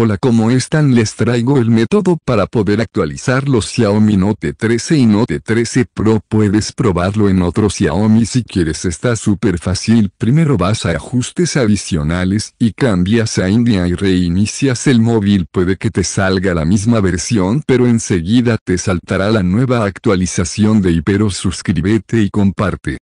Hola como están les traigo el método para poder actualizar los Xiaomi Note 13 y Note 13 Pro puedes probarlo en otro Xiaomi si quieres está súper fácil primero vas a ajustes adicionales y cambias a India y reinicias el móvil puede que te salga la misma versión pero enseguida te saltará la nueva actualización de Ipero suscríbete y comparte